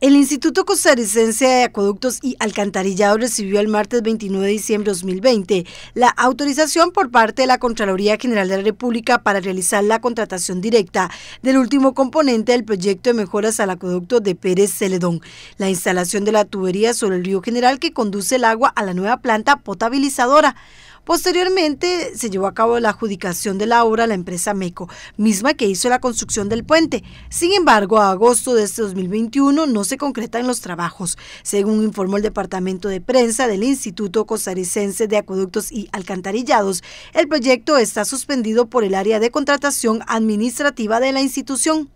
El Instituto Costarricense de Acueductos y Alcantarillado recibió el martes 29 de diciembre de 2020 la autorización por parte de la Contraloría General de la República para realizar la contratación directa del último componente del proyecto de mejoras al acueducto de Pérez Celedón, la instalación de la tubería sobre el río General que conduce el agua a la nueva planta potabilizadora. Posteriormente se llevó a cabo la adjudicación de la obra a la empresa MECO, misma que hizo la construcción del puente. Sin embargo, a agosto de este 2021 no se concretan los trabajos, según informó el departamento de prensa del Instituto Costarricense de Acueductos y Alcantarillados. El proyecto está suspendido por el área de contratación administrativa de la institución.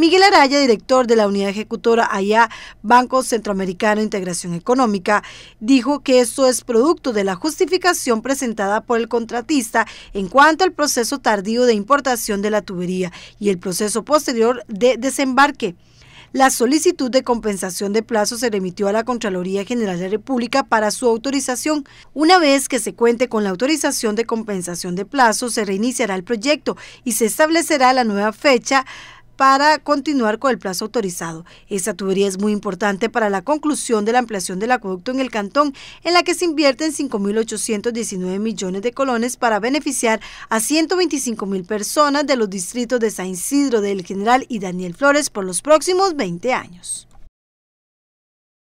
Miguel Araya, director de la unidad ejecutora allá, Banco Centroamericano Integración Económica, dijo que esto es producto de la justificación presentada por el contratista en cuanto al proceso tardío de importación de la tubería y el proceso posterior de desembarque. La solicitud de compensación de plazo se remitió a la Contraloría General de la República para su autorización. Una vez que se cuente con la autorización de compensación de plazo, se reiniciará el proyecto y se establecerá la nueva fecha para continuar con el plazo autorizado. Esta tubería es muy importante para la conclusión de la ampliación del acueducto en el cantón, en la que se invierten 5.819 millones de colones para beneficiar a 125.000 personas de los distritos de San Isidro del General y Daniel Flores por los próximos 20 años.